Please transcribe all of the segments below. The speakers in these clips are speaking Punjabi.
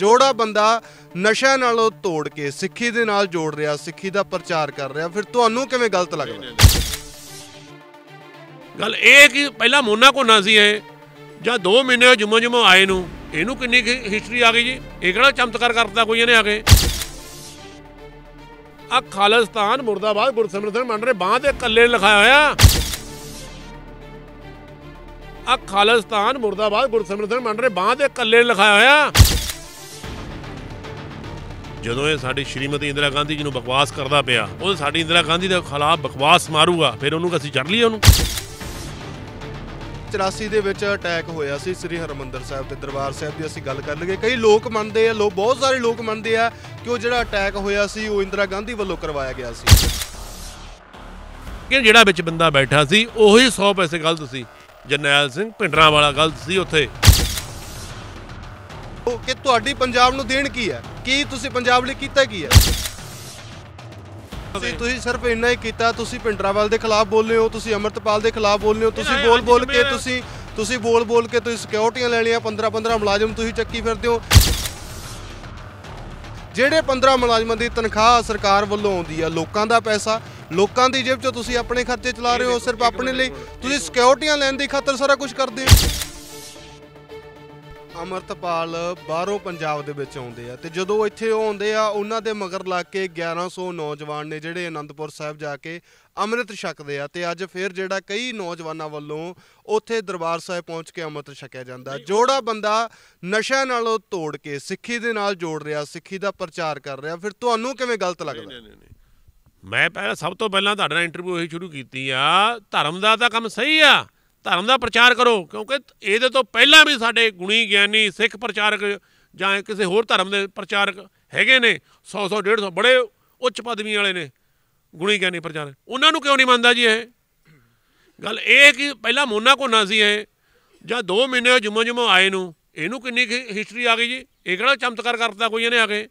ਜੋੜਾ ਬੰਦਾ ਨਸ਼ਾ ਨਾਲੋਂ ਤੋੜ ਕੇ ਸਿੱਖੀ ਦੇ ਨਾਲ ਜੋੜ ਰਿਹਾ ਸਿੱਖੀ ਦਾ ਪ੍ਰਚਾਰ ਕਰ ਰਿਹਾ ਫਿਰ ਤੁਹਾਨੂੰ ਕਿਵੇਂ ਗਲਤ ਲੱਗਦਾ ਗੱਲ ਇਹ ਕਿ ਪਹਿਲਾਂ ਮੋਨਾ ਨਾ ਸੀ ਇਹ ਜਾਂ 2 ਮਹੀਨੇ ਜੁਮਾ ਜੁਮਾ ਆਏ ਨੂੰ ਇਹਨੂੰ ਕਿੰਨੀ ਹਿਸਟਰੀ ਆ ਗਈ ਜੀ ਇਹ ਕਿਹੜਾ ਚਮਤਕਾਰ ਕਰਦਾ ਕੋਈ ਇਹਨੇ ਆ ਕੇ ਆ ਖਾਲਿਸਤਾਨ ਮੁਰਦਾਬਾਦ ਗੁਰਸਿਮਰਨ ਸਿੰਘ ਮੰਡਰੇ ਬਾਹ ਦੇ ਕੱਲੇ ਲਿਖਾਇਆ ਹੋਇਆ ਆ ਖਾਲਿਸਤਾਨ ਮੁਰਦਾਬਾਦ ਗੁਰਸਿਮਰਨ ਸਿੰਘ ਮੰਡਰੇ ਬਾਹ ਦੇ ਕੱਲੇ ਲਿਖਾਇਆ ਹੋਇਆ ਜਦੋਂ ਇਹ ਸਾਡੀ ਸ਼੍ਰੀਮਤੀ ਇੰਦਰਾ ਗਾਂਧੀ ਜੀ ਨੂੰ ਬਕਵਾਸ ਕਰਦਾ ਪਿਆ ਉਹ ਸਾਡੀ ਇੰਦਰਾ ਗਾਂਧੀ ਦੇ ਖਿਲਾਫ ਬਕਵਾਸ ਮਾਰੂਗਾ ਫਿਰ ਉਹਨੂੰ ਅਸੀਂ ਚੜ ਲਈਏ ਉਹਨੂੰ 84 ਦੇ ਵਿੱਚ ਅਟੈਕ ਹੋਇਆ ਸੀ ਸ੍ਰੀ ਹਰਮੰਦਰ ਸਾਹਿਬ ਤੇ ਦਰਬਾਰ ਸਾਹਿਬ ਦੀ ਅਸੀਂ ਗੱਲ ਕਰ ਲਈਏ ਕਈ ਲੋਕ ਮੰਨਦੇ ਆ ਲੋ ਬਹੁਤ ਸਾਰੇ ਲੋਕ ਮੰਨਦੇ ਆ ਕਿ ਉਹ ਜਿਹੜਾ ਅਟੈਕ ਹੋਇਆ ਸੀ ਉਹ ਇੰਦਰਾ ਗਾਂਧੀ ਵੱਲੋਂ ਕਰਵਾਇਆ ਗਿਆ ਸੀ ਕਿ ਜਿਹੜਾ ਵਿੱਚ ਬੰਦਾ ਬੈਠਾ ਸੀ ਉਹੀ 100 ਪੈਸੇ ਗਲਤ ਸੀ ਜਰਨੈਲ ਸਿੰਘ ਪਿੰਡਰਾ ਵਾਲਾ ਗਲਤ ਸੀ ਉੱਥੇ ਕਿ ਤੁਹਾਡੀ ਪੰਜਾਬ ਨੂੰ ਦੇਣ ਕੀ ਹੈ ਕੀ ਤੁਸੀਂ ਪੰਜਾਬ ਲਈ ਕੀਤਾ ਕੀ ਹੈ ਤੁਸੀਂ ਤੁਸੀਂ ਸਿਰਫ ਇੰਨਾ ਹੀ ਕੀਤਾ ਤੁਸੀਂ ਪਿੰਡਰਾਵਾਲ ਦੇ ਖਿਲਾਫ ਬੋਲਦੇ ਹੋ ਤੁਸੀਂ ਅਮਰਤਪਾਲ ਦੇ ਖਿਲਾਫ ਬੋਲਦੇ ਹੋ ਤੁਸੀਂ ਬੋਲ ਬੋਲ ਕੇ ਤੁਸੀਂ ਤੁਸੀਂ ਬੋਲ ਬੋਲ ਕੇ ਤੁਸੀਂ ਸਿਕਿਉਰਟੀਆਂ ਲੈਣੀਆਂ 15 15 ਮੁਲਾਜ਼ਮ ਤੁਸੀਂ ਚੱਕੀ ਫਿਰਦੇ ਹੋ ਜਿਹੜੇ 15 ਮੁਲਾਜ਼ਮਾਂ ਦੀ ਤਨਖਾਹ ਸਰਕਾਰ ਵੱਲੋਂ ਆਉਂਦੀ ਆ ਲੋਕਾਂ ਦਾ ਪੈਸਾ ਲੋਕਾਂ ਦੀ ਜੇਬ ਚੋਂ ਤੁਸੀਂ ਆਪਣੇ ਖਰਚੇ ਚਲਾ ਰਹੇ ਹੋ ਸਿਰਫ ਆਪਣੇ ਲਈ ਤੁਸੀਂ ਸਿਕਿਉਰਟੀਆਂ ਲੈਣ ਦੀ ਖਾਤਰ ਸਾਰਾ ਕੁਝ ਕਰਦੇ ਹੋ ਅਮਰਤਪਾਲ ਬਾਹਰੋਂ ਪੰਜਾਬ ਦੇ ਵਿੱਚ ਆਉਂਦੇ ਆ ਤੇ ਜਦੋਂ ਇੱਥੇ ਉਹ ਆਉਂਦੇ ਆ ਉਹਨਾਂ ਦੇ ਮਗਰ ਲੱਗ ਕੇ 1100 ਨੌਜਵਾਨ ਨੇ ਜਿਹੜੇ ਅਨੰਦਪੁਰ ਸਾਹਿਬ ਜਾ ਕੇ ਅੰਮ੍ਰਿਤ ਛਕਦੇ ਆ ਤੇ ਅੱਜ ਫਿਰ ਜਿਹੜਾ ਕਈ ਨੌਜਵਾਨਾਂ ਵੱਲੋਂ ਉੱਥੇ ਦਰਬਾਰ ਸਾਹਿਬ ਪਹੁੰਚ ਕੇ ਅੰਮ੍ਰਿਤ ਛਕਿਆ ਜਾਂਦਾ ਜੋੜਾ ਬੰਦਾ ਨਸ਼ਾ ਨਾਲੋਂ ਤੋੜ ਕੇ ਸਿੱਖੀ ਦੇ ਨਾਲ ਜੋੜ ਰਿਹਾ ਸਿੱਖੀ ਦਾ ਪ੍ਰਚਾਰ ਕਰ ਰਿਹਾ ਫਿਰ ਤੁਹਾਨੂੰ ਕਿਵੇਂ ਗਲਤ ਲੱਗਦਾ ਮੈਂ ਪਹਿਲਾਂ ਸਭ ਤੋਂ ਪਹਿਲਾਂ ਤੁਹਾਡੇ ਨਾਲ ਇੰਟਰਵਿਊ ਇਹੀ ਸ਼ੁਰੂ ਕੀਤੀ ਆ ਧਰਮ ਦਾ ਤਾਂ ਕੰਮ ਸਹੀ ਆ ਧਰਮ ਦਾ ਪ੍ਰਚਾਰ ਕਰੋ ਕਿਉਂਕਿ ਇਹਦੇ ਤੋਂ ਪਹਿਲਾਂ ਵੀ ਸਾਡੇ ਗੁਣੀ ਗਿਆਨੀ ਸਿੱਖ ਪ੍ਰਚਾਰਕ ਜਾਂ ਕਿਸੇ ਹੋਰ ਧਰਮ ਦੇ ਪ੍ਰਚਾਰਕ ਹੈਗੇ ਨੇ 100 100 150 ਬੜੇ ਉੱਚ ਪਦਵੀ ਵਾਲੇ ਨੇ ਗੁਣੀ ਗਿਆਨੀ ਪ੍ਰਚਾਰਕ ਉਹਨਾਂ ਨੂੰ ਕਿਉਂ ਨਹੀਂ ਮੰਨਦਾ ਜੀ ਇਹ ਗੱਲ ਇਹ ਕਿ ਪਹਿਲਾਂ ਮੋਨਾ ਕੋਨਾ ਸੀ ਇਹ ਜਾਂ 2 ਮਹੀਨੇ ਜਮ ਜਮ ਆਏ ਨੂੰ ਇਹਨੂੰ ਕਿੰਨੀ ਹਿਸਟਰੀ ਆ ਗਈ ਜੀ ਇਹ ਕਿਹੜਾ ਚਮਤਕਾਰ ਕਰਤਾ ਕੋਈ ਇਹਨੇ ਆ ਕੇ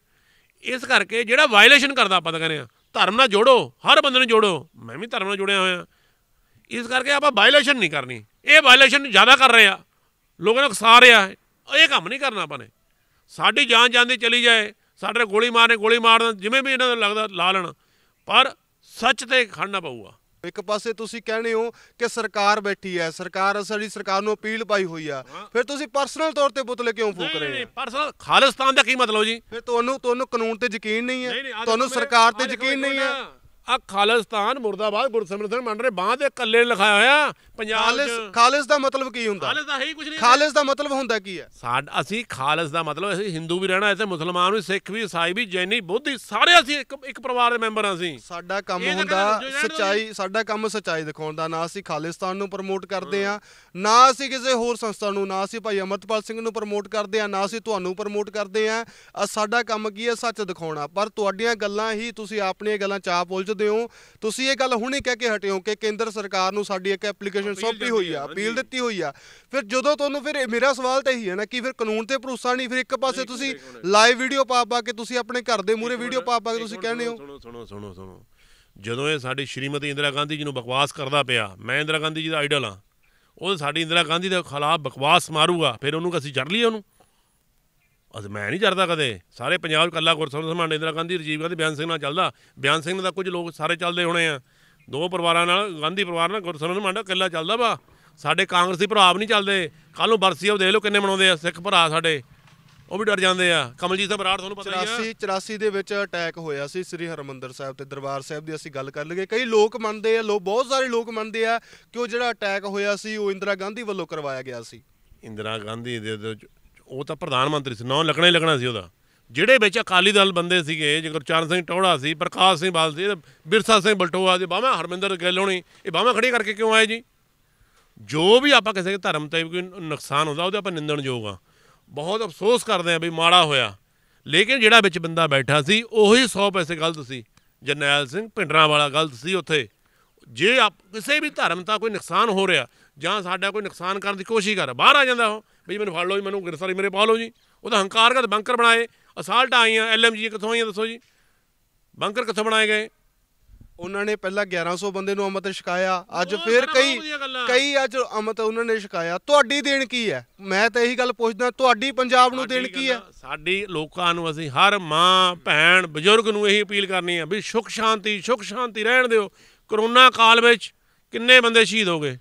ਇਸ ਕਰਕੇ ਜਿਹੜਾ ਵਾਇਲੇਸ਼ਨ ਕਰਦਾ ਆਪਾਂ ਤਾਂ ਕਹਿੰਦੇ ਆ ਧਰਮ ਨਾਲ ਜੋੜੋ ਹਰ ਬੰਦੇ ਨੂੰ ਜੋੜੋ ਮੈਂ ਵੀ ਧਰਮ ਨਾਲ ਜੁੜਿਆ ਹੋਇਆ ਇਸ ਕਰਕੇ ਆਪਾਂ ਵਾਇਲੇਸ਼ਨ ਨਹੀਂ ਕਰਨੀ ਇਹ ਵਾਇਲੇਸ਼ਨ ਜ਼ਿਆਦਾ ਕਰ ਰਹੇ ਆ ਲੋਕਾਂ ਨੂੰ ਖਸਾ ਰਿਹਾ ਹੈ ਇਹ ਕੰਮ ਨਹੀਂ ਕਰਨਾ ਆਪਾਂ ਨੇ ਸਾਡੀ ਜਾਨ ਜਾਂਦੀ ਚਲੀ ਜਾਏ ਸਾਡੇ ਗੋਲੀ ਮਾਰਨੇ ਗੋਲੀ ਮਾਰਨ ਜਿਵੇਂ ਵੀ ਇਹਨਾਂ ਨੂੰ ਲੱਗਦਾ ਲਾ ਲੈਣ ਪਰ ਸੱਚ ਤੇ ਖੜਨਾ ਪਊਗਾ ਇੱਕ ਪਾਸੇ ਤੁਸੀਂ ਕਹਿੰਦੇ ਹੋ ਕਿ ਸਰਕਾਰ ਬੈਠੀ ਹੈ ਸਰਕਾਰ ਸਾਡੀ ਸਰਕਾਰ ਨੂੰ ਅਪੀਲ ਪਾਈ ਹੋਈ ਆ ਫਿਰ ਤੁਸੀਂ ਪਰਸਨਲ ਤੌਰ ਤੇ ਬੁੱਤਲੇ ਕਿਉਂ ਫੂਕ ਰਹੇ ਹੋ ਨਹੀਂ ਪਰਸਨਲ ਖਾਲਿਸਤਾਨ ਦਾ ਕੀ ਮਤਲਬ ਜੀ ਫਿਰ ਤੁਹਾਨੂੰ ਤੁਹਾਨੂੰ ਕਾਨੂੰਨ ਤੇ ਯਕੀਨ ਨਹੀਂ ਹੈ ਤੁਹਾਨੂੰ ਸਰਕਾਰ ਤੇ ਯਕੀਨ ਨਹੀਂ ਹੈ ਆ ਖਾਲਿਸਤਾਨ ਮੁਰਦਾਬਾਦ ਗੁਰਸਿਮਰਨ ਸਿੰਘ ਮੰਡਰੇ ਬਾਹ ਦੇ ਕੱਲੇ ਲਿਖਾਇਆ ਹੋਇਆ ਪੰਜਾਬ ਖਾਲਿਸ ਖਾਲਸ ਦਾ ਮਤਲਬ ਕੀ ਹੁੰਦਾ ਖਾਲਿਸ ਦਾ ਹੀ ਕੁਝ ਨਹੀਂ ਖਾਲਿਸ ਦਾ ਮਤਲਬ ਹੁੰਦਾ ਕੀ ਹੈ ਸਾਡਾ ਅਸੀਂ ਖਾਲਿਸ ਦਾ ਮਤਲਬ ਅਸੀਂ ਹਿੰਦੂ ਵੀ ਰਹਿਣਾ ਇੱਥੇ ਮੁਸਲਮਾਨ ਵੀ ਸਿੱਖ ਵੀ ਸਾਈ ਵੀ ਜੈਨੀ ਬੋਧੀ ਸਾਰੇ ਅਸੀਂ ਇੱਕ ਇੱਕ ਪਰਿਵਾਰ ਦੇ ਮੈਂਬਰ ਹਾਂ ਅਸੀਂ ਸਾਡਾ ਕੰਮ ਹੁੰਦਾ ਸਚਾਈ ਸਾਡਾ ਕੰਮ ਸਚਾਈ ਦਿਖਾਉਣ ਦਾ ਨਾ ਅਸੀਂ ਖਾਲਿਸਤਾਨ ਨੂੰ ਪ੍ਰਮੋਟ ਕਰਦੇ ਆ ਨਾ ਅਸੀਂ ਕਿਸੇ ਹੋਰ ਸੰਸਥਾ ਨੂੰ ਨਾ ਅਸੀਂ ਭਾਈ ਅਮਰਤਪਾਲ ਸਿੰਘ ਨੂੰ ਪ੍ਰਮੋਟ ਕਰਦੇ ਆ ਨਾ ਅਸੀਂ ਤੁਹਾਨੂੰ ਪ੍ਰਮੋਟ ਕਰਦੇ ਆ ਸਾਡਾ ਕੰਮ ਕੀ ਹੈ ਸੱਚ ਦਿਖਾਉਣਾ ਪਰ ਤੁਹਾਡੀਆਂ ਗੱਲਾਂ ਹੀ ਤੁਸੀਂ ਆਪਣੀਆਂ ਗੱਲਾਂ ਚਾਹ ਪੋਲ ਸਮਝਦੇ ਹੋ ਤੁਸੀਂ ਇਹ ਗੱਲ ਹੁਣੇ ਕਹਿ ਕੇ ਹਟੇ ਹੋ ਕਿ ਕੇਂਦਰ ਸਰਕਾਰ ਨੂੰ ਸਾਡੀ ਇੱਕ ਐਪਲੀਕੇਸ਼ਨ ਸੌਂਪੀ ਹੋਈ ਆ ਅਪੀਲ ਦਿੱਤੀ ਹੋਈ ਆ ਫਿਰ ਜਦੋਂ ਤੁਹਾਨੂੰ ਫਿਰ ਮੇਰਾ ਸਵਾਲ ਤਾਂ ਇਹੀ ਹੈ ਨਾ ਕਿ ਫਿਰ ਕਾਨੂੰਨ ਤੇ ਭਰੋਸਾ ਨਹੀਂ ਫਿਰ ਇੱਕ ਪਾਸੇ ਤੁਸੀਂ ਲਾਈਵ ਵੀਡੀਓ ਪਾ ਪਾ ਕੇ ਤੁਸੀਂ ਆਪਣੇ ਘਰ ਦੇ ਮੂਰੇ ਵੀਡੀਓ ਪਾ ਪਾ ਕੇ ਤੁਸੀਂ ਕਹਿੰਦੇ ਹੋ ਸੁਣੋ ਸੁਣੋ ਸੁਣੋ ਸੁਣੋ ਜਦੋਂ ਇਹ ਸਾਡੀ ਸ਼੍ਰੀਮਤੀ ਇੰਦਰਾ ਗਾਂਧੀ ਜੀ ਨੂੰ ਬਕਵਾਸ ਕਰਦਾ ਪਿਆ ਮੈਂ ਇੰਦਰਾ ਗਾਂਧੀ ਜੀ ਦਾ ਆਈਡਲ ਆ ਉਹ ਸਾਡੀ ਇੰਦਰਾ ਗਾਂਧੀ ਦੇ ਖਿਲਾਫ ਬਕਵਾਸ ਮਾਰੂਗਾ ਫਿਰ ਉਹਨੂੰ ਅਸੀਂ ਜੜ ਲਈਏ ਉਹਨੂੰ ਅਜ ਮੈਂ ਨਹੀਂ ਚੜਦਾ ਕਦੇ ਸਾਰੇ ਪੰਜਾਬ ਕੱਲਾ ਗੁਰਸਰਨ ਸਮਾਨ ਇੰਦਰਾ ਗਾਂਧੀ ਰਜੀਵ ਗਾਂਧੀ ਬਿਆਨ ਸਿੰਘ ਨਾਲ ਚੱਲਦਾ ਬਿਆਨ ਸਿੰਘ ਦਾ ਕੁਝ ਲੋਕ ਸਾਰੇ ਚੱਲਦੇ ਹੋਣੇ ਆ ਦੋ ਪਰਿਵਾਰਾਂ ਨਾਲ ਗਾਂਧੀ ਪਰਿਵਾਰ ਨਾਲ ਗੁਰਸਰਨ ਸਮਾਨ ਦਾ ਕੱਲਾ ਚੱਲਦਾ ਵਾ ਸਾਡੇ ਕਾਂਗਰਸੀ ਭਰਾ ਵੀ ਨਹੀਂ ਚੱਲਦੇ ਕੱਲ ਨੂੰ ਬਰਸੀ ਉਹ ਦੇਖ ਲਓ ਕਿੰਨੇ ਮਨਾਉਂਦੇ ਆ ਸਿੱਖ ਭਰਾ ਸਾਡੇ ਉਹ ਵੀ ਡਰ ਜਾਂਦੇ ਆ ਕਮਲਜੀਤ ਸਿੰਘ ਬਰਾੜ ਤੁਹਾਨੂੰ ਪਤਾ ਹੀ ਆ 84 84 ਦੇ ਵਿੱਚ ਅਟੈਕ ਹੋਇਆ ਸੀ ਸ੍ਰੀ ਹਰਮੰਦਰ ਸਾਹਿਬ ਤੇ ਦਰਬਾਰ ਸਾਹਿਬ ਦੀ ਅਸੀਂ ਗੱਲ ਕਰ ਲਈਏ ਕਈ ਲੋਕ ਮੰਨਦੇ ਆ ਲੋ ਬਹੁਤ ਸਾਰੇ ਲੋਕ ਮੰਨਦੇ ਆ ਕਿ ਉਹ ਜਿਹੜਾ ਅਟੈਕ ਹੋਇਆ ਸੀ ਉਹ ਇੰਦਰਾ ਗਾਂਧੀ ਵੱਲੋਂ ਕਰਵਾਇਆ ਗਿਆ ਸੀ ਇੰਦਰਾ ਗਾਂਧੀ ਦੇ ਉਹ ਤਾਂ ਪ੍ਰਧਾਨ ਮੰਤਰੀ ਸੀ ਨਾਂ ਲੱਗਣਾ ਹੀ ਲੱਗਣਾ ਸੀ ਉਹਦਾ ਜਿਹੜੇ ਵਿੱਚ ਅਕਾਲੀ ਦਲ ਬੰਦੇ ਸੀਗੇ ਗੁਰਚਰਨ ਸਿੰਘ ਟੌੜਾ ਸੀ ਪ੍ਰਕਾਸ਼ ਸਿੰਘ ਬਾਲ ਸੀ ਬਿਰਸਾ ਸਿੰਘ ਬਲਟੋਆ ਦੇ ਬਾਵਾ ਹਰਮਿੰਦਰ ਗੱਲ ਹੋਣੀ ਇਹ ਬਾਵਾ ਖੜੀ ਕਰਕੇ ਕਿਉਂ ਆਏ ਜੀ ਜੋ ਵੀ ਆਪਾਂ ਕਿਸੇ ਦੇ ਧਰਮ ਤੇ ਕੋਈ ਨੁਕਸਾਨ ਹੁੰਦਾ ਉਹਦੇ ਆਪਾਂ ਨਿੰਦਣਯੋਗ ਆ ਬਹੁਤ ਅਫਸੋਸ ਕਰਦੇ ਆ ਵੀ ਮਾੜਾ ਹੋਇਆ ਲੇਕਿਨ ਜਿਹੜਾ ਵਿੱਚ ਬੰਦਾ ਬੈਠਾ ਸੀ ਉਹੀ 100 ਪੈਸੇ ਗਲਤ ਸੀ ਜਰਨੈਲ ਸਿੰਘ ਪਿੰਡਰਾ ਵਾਲਾ ਗਲਤ ਸੀ ਉੱਥੇ ਜੇ ਆਪ ਕਿਸੇ ਵੀ ਧਰਮ ਦਾ ਕੋਈ ਨੁਕਸਾਨ ਹੋ ਰਿਹਾ ਜਾਂ ਸਾਡਾ ਕੋਈ ਨੁਕਸਾਨ ਕਰਨ ਦੀ ਕੋਸ਼ਿਸ਼ ਕਰ ਬਾਹਰ ਆ ਜਾਂਦਾ ਉਹ ਬਈ ਮੈਨੂੰ ਫੜ ਲਓ ਜੀ ਮੈਨੂੰ ਗ੍ਰਿਫਤਾਰੀ ਮੇਰੇ ਪਾ ਲਓ ਜੀ ਉਹਦਾ ਹੰਕਾਰ ਬੰਕਰ ਬਣਾਏ ਅਸਾਲਟ ਆਈਆਂ ਐਲਐਮਜੀ ਕਿੱਥੋਂ ਆਈਆਂ ਦੱਸੋ ਜੀ ਬੰਕਰ ਕਿੱਥੋਂ ਬਣਾਏ ਗਏ ਉਹਨਾਂ ਨੇ ਪਹਿਲਾਂ 1100 ਬੰਦੇ ਨੂੰ ਅਮਤ ਸ਼ਿਕਾਇਆ ਅੱਜ ਫੇਰ ਕਈ ਕਈ ਅੱਜ ਅਮਤ ਉਹਨਾਂ ਨੇ ਸ਼ਿਕਾਇਆ ਤੁਹਾਡੀ ਦੇਣ ਕੀ ਹੈ ਮੈਂ ਤਾਂ ਇਹੀ ਗੱਲ ਪੁੱਛਦਾ ਤੁਹਾਡੀ ਪੰਜਾਬ ਨੂੰ ਦੇਣ ਕੀ ਹੈ ਸਾਡੀ ਲੋਕਾਂ ਨੂੰ ਅਸੀਂ ਹਰ ਮਾਂ ਭੈਣ ਬਜ਼ੁਰਗ ਨੂੰ ਇਹੀ ਅਪੀਲ ਕਰਨੀ ਹੈ ਵੀ ਸੁਖ ਸ਼ਾਂਤੀ ਸੁਖ ਸ਼ਾਂਤੀ ਰਹਿਣ ਦਿਓ ਕਰੋਨਾ ਕਾਲ ਵਿੱਚ ਕਿੰਨੇ ਬੰਦੇ ਸ਼ਹੀਦ ਹੋ ਗਏ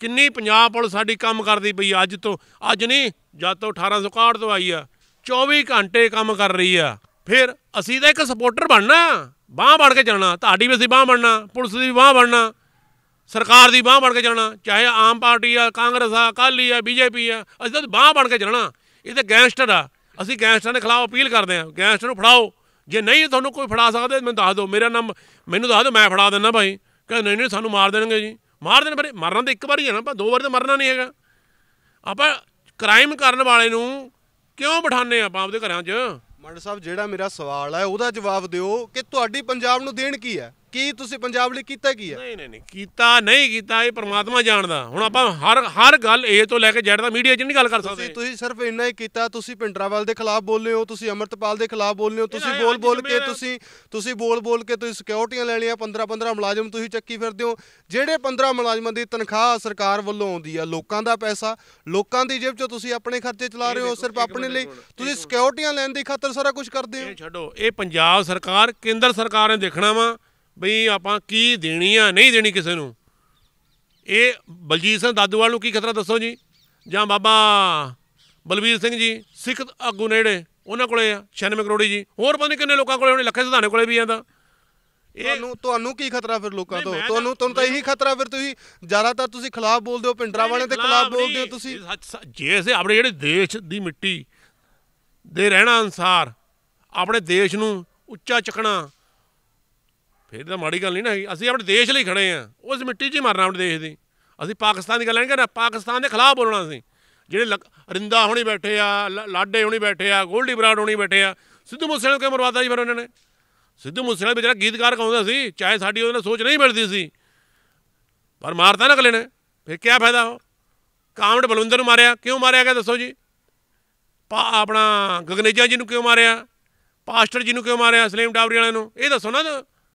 ਕਿੰਨੀ ਪੰਜਾਬ ਪੁਲਿਸ ਸਾਡੀ ਕੰਮ ਕਰਦੀ ਪਈ ਅੱਜ ਤੋਂ ਅੱਜ ਨਹੀਂ ਜਦ ਤੋਂ 1861 ਤੋਂ ਆਈ ਆ 24 ਘੰਟੇ ਕੰਮ ਕਰ ਰਹੀ ਆ ਫਿਰ ਅਸੀਂ ਤਾਂ ਇੱਕ ਸਪੋਰਟਰ ਬਣਨਾ ਬਾਹ ਬਣ ਕੇ ਚੱਲਣਾ ਤੁਹਾਡੀ ਵੀ ਅਸੀਂ ਬਾਹ ਬਣਨਾ ਪੁਲਿਸ ਦੀ ਵੀ ਬਾਹ ਬਣਨਾ ਸਰਕਾਰ ਦੀ ਬਾਹ ਬਣ ਕੇ ਚੱਲਣਾ ਚਾਹੇ ਆਮ ਪਾਰਟੀ ਆ ਕਾਂਗਰਸ ਆ ਅਕਾਲੀ ਆ ਬੀਜੇਪੀ ਆ ਅਸੀਂ ਤਾਂ ਬਾਹ ਬਣ ਕੇ ਚੱਲਣਾ ਇਹ ਤਾਂ ਗੈਂਗਸਟਰ ਆ ਅਸੀਂ ਗੈਂਗਸਟਰਾਂ ਦੇ ਖਿਲਾਫ ਅਪੀਲ ਕਰਦੇ ਆ ਗੈਂਗਸਟਰ ਨੂੰ ਫੜਾਓ ਜੇ ਨਹੀਂ ਤੁਹਾਨੂੰ ਕੋਈ ਫੜਾ ਸਕਦਾ ਮੈਨੂੰ ਦੱਸ ਦਿਓ ਮੇਰਾ ਨਾਮ ਮੈਨੂੰ ਦੱਸ ਦਿਓ ਮੈਂ ਫੜਾ ਦਿੰਦਾ ਭਾਈ ਕਹਿੰਦੇ ਨਹੀਂ ਨਹੀਂ ਸਾਨੂੰ ਮਾਰ ਦੇਣਗੇ ਜੀ ਮਾਰ ਦੇਣ ਪਰ ਮਰਨਾ ਤਾਂ ਇੱਕ ਵਾਰ ਹੀ ਹੈ ਨਾ ਆਪਾਂ ਦੋ ਵਾਰ ਤਾਂ ਮਰਨਾ ਨਹੀਂ ਹੈਗਾ ਆਪਾਂ ਕ੍ਰਾਈਮ ਕਰਨ ਵਾਲੇ ਨੂੰ ਕਿਉਂ ਬਿਠਾਣੇ ਆਪਾਂ ਆਪਦੇ ਘਰਾਂ 'ਚ ਮੰਡ ਸਾਹਿਬ ਜਿਹੜਾ ਮੇਰਾ ਸਵਾਲ ਹੈ ਉਹਦਾ ਜਵਾਬ ਦਿਓ ਕਿ ਤੁਹਾਡੀ ਪੰਜਾਬ ਨੂੰ ਦੇਣ ਕੀ ਹੈ ਕੀ ਤੁਸੀਂ ਪੰਜਾਬ ਲਈ ਕੀਤਾ ਕੀ ਹੈ ਨਹੀਂ ਨਹੀਂ ਨਹੀਂ ਕੀਤਾ ਨਹੀਂ ਕੀਤਾ ਇਹ ਪ੍ਰਮਾਤਮਾ ਜਾਣਦਾ ਹੁਣ ਆਪਾਂ ਹਰ ਹਰ ਗੱਲ ਇਹ ਤੋਂ ਲੈ ਕੇ ਜੜ ਦਾ ਮੀਡੀਆ 'ਚ ਨਹੀਂ ਗੱਲ ਕਰ ਸਕਦੇ ਤੁਸੀਂ ਤੁਸੀਂ ਸਿਰਫ ਇੰਨਾ ਹੀ ਕੀਤਾ ਤੁਸੀਂ ਪਿੰਡਰਾਵਾਲ ਦੇ ਖਿਲਾਫ ਬੋਲੇ ਹੋ ਤੁਸੀਂ ਅਮਰਤਪਾਲ ਦੇ ਖਿਲਾਫ ਬੋਲੇ ਹੋ ਤੁਸੀਂ ਬੋਲ ਬੋਲ ਕੇ ਤੁਸੀਂ ਤੁਸੀਂ ਬੋਲ ਬੋਲ ਕੇ ਤੁਸੀਂ ਸਿਕਿਉਰਟੀਆਂ ਲੈਣੀਆਂ 15 15 ਮੁਲਾਜ਼ਮ ਤੁਸੀਂ ਚੱਕੀ ਫਿਰਦੇ ਹੋ ਜਿਹੜੇ 15 ਮੁਲਾਜ਼ਮਾਂ ਦੀ ਤਨਖਾਹ ਸਰਕਾਰ ਵੱਲੋਂ ਆਉਂਦੀ ਆ ਲੋਕਾਂ ਦਾ ਪੈਸਾ ਲੋਕਾਂ ਦੀ ਜੇਬ 'ਚੋਂ ਤੁਸੀਂ ਆਪਣੇ ਖਰਚੇ ਚਲਾ ਰਹੇ ਹੋ ਸਿਰਫ ਆਪਣੇ ਲਈ ਤੁਸੀਂ ਸਿਕਿਉਰਟੀਆਂ ਲੈਣ ਦੀ ਖਾਤਰ ਸਾਰਾ ਕੁਝ ਕਰਦੇ ਹੋ ਛੱਡੋ ਇਹ ਪੰਜਾਬ ਸਰਕਾਰ ਕੇਂਦਰ ਸਰਕਾਰ ਨੇ ਦੇਖਣਾ ਵਾ ਬਈ ਆਪਾਂ ਕੀ ਦੇਣੀ ਆ ਨਹੀਂ ਦੇਣੀ ਕਿਸੇ ਨੂੰ ਇਹ ਬਲਜੀਤ ਸਿੰਘ ਦਾਦੂਵਾਲ ਨੂੰ ਕੀ ਖਤਰਾ ਦੱਸੋ ਜੀ ਜਾਂ ਬਾਬਾ ਬਲਵੀਰ ਸਿੰਘ ਜੀ ਸਿੱਖ ਆਗੂ ਨੇੜੇ ਉਹਨਾਂ ਕੋਲੇ ਆ 96 ਕਰੋੜੀ ਜੀ ਹੋਰ ਪਤਾ ਨਹੀਂ ਕਿੰਨੇ ਲੋਕਾਂ ਕੋਲੇ ਹੋਣੇ ਲੱਖੇ ਸਿਧਾਣੇ ਕੋਲੇ ਵੀ ਜਾਂਦਾ ਤੁਹਾਨੂੰ ਤੁਹਾਨੂੰ ਕੀ ਖਤਰਾ ਫਿਰ ਲੋਕਾਂ ਤੋਂ ਤੁਹਾਨੂੰ ਤੁਹਾਨੂੰ ਤਾਂ ਇਹੀ ਖਤਰਾ ਫਿਰ ਤੁਸੀਂ ਜ਼ਿਆਦਾਤਰ ਤੁਸੀਂ ਖਿਲਾਫ ਬੋਲਦੇ ਹੋ ਪਿੰਡਰਾ ਵਾਲਿਆਂ ਦੇ ਖਿਲਾਫ ਬੋਲਦੇ ਹੋ ਤੁਸੀਂ ਜੇ ਅਸੀਂ ਆਪਣੇ ਜਿਹੜੇ ਦੇਸ਼ ਦੀ ਮਿੱਟੀ ਦੇ ਰਹਿਣਾ ਅਨਸਾਰ ਆਪਣੇ ਦੇਸ਼ ਨੂੰ ਉੱਚਾ ਚੱਕਣਾ ਫਿਰ ਤਾਂ ਮਾੜੀ ਗੱਲ ਨਹੀਂ ਨਾ ਹੈਗੀ ਅਸੀਂ ਆਪਣੇ ਦੇਸ਼ ਲਈ ਖੜੇ ਆ ਉਸ ਮਿੱਟੀ 'ਚ ਹੀ ਮਰਨਾ ਆਪਣੇ ਦੇਸ਼ ਦੀ ਅਸੀਂ ਪਾਕਿਸਤਾਨ ਦੀ ਗੱਲ ਨਹੀਂ ਕਰਨਾ ਪਾਕਿਸਤਾਨ ਦੇ ਖਿਲਾਫ ਬੋਲਣਾ ਸੀ ਜਿਹੜੇ ਰਿੰਦਾ ਹੋਣੀ ਬੈਠੇ ਆ ਲਾਡੇ ਹੋਣੀ ਬੈਠੇ ਆ ਗੋਲਡੀ ਬਰਾੜ ਹੋਣੀ ਬੈਠੇ ਆ ਸਿੱਧੂ ਮੂਸੇਵਾਲੇ ਨੂੰ ਕੋ ਮਰਵਾਦਾ ਜੀ ਫਿਰ ਉਹਨਾਂ ਨੇ ਸਿੱਧੂ ਮੂਸੇਵਾਲੇ ਜਿਹੜਾ ਗੀਤਕਾਰ ਕਹਿੰਦਾ ਸੀ ਚਾਹੇ ਸਾਡੀ ਉਹਨਾਂ ਸੋਚ ਨਹੀਂ ਮਿਲਦੀ ਸੀ ਪਰ ਮਾਰਦਾ ਨਾ ਕਲੇ ਨੇ ਫਿਰ ਕੀ ਫਾਇਦਾ ਹੋ ਕਾਮੜ ਬਲਵਿੰਦਰ ਨੂੰ ਮਾਰਿਆ ਕਿਉਂ ਮਾਰਿਆ ਗਿਆ ਦੱਸੋ ਜੀ ਪਾ ਆਪਣਾ ਗਗਨੇਜਾ ਜੀ ਨੂੰ ਕਿਉਂ ਮਾਰਿਆ ਪਾਸਟਰ ਜੀ ਨੂੰ ਕਿਉਂ ਮਾਰਿਆ ਸਲੀਮ ਡਾਵਰੀ ਵਾਲਿਆਂ ਨੂੰ ਇਹ ਦੱਸੋ ਨਾ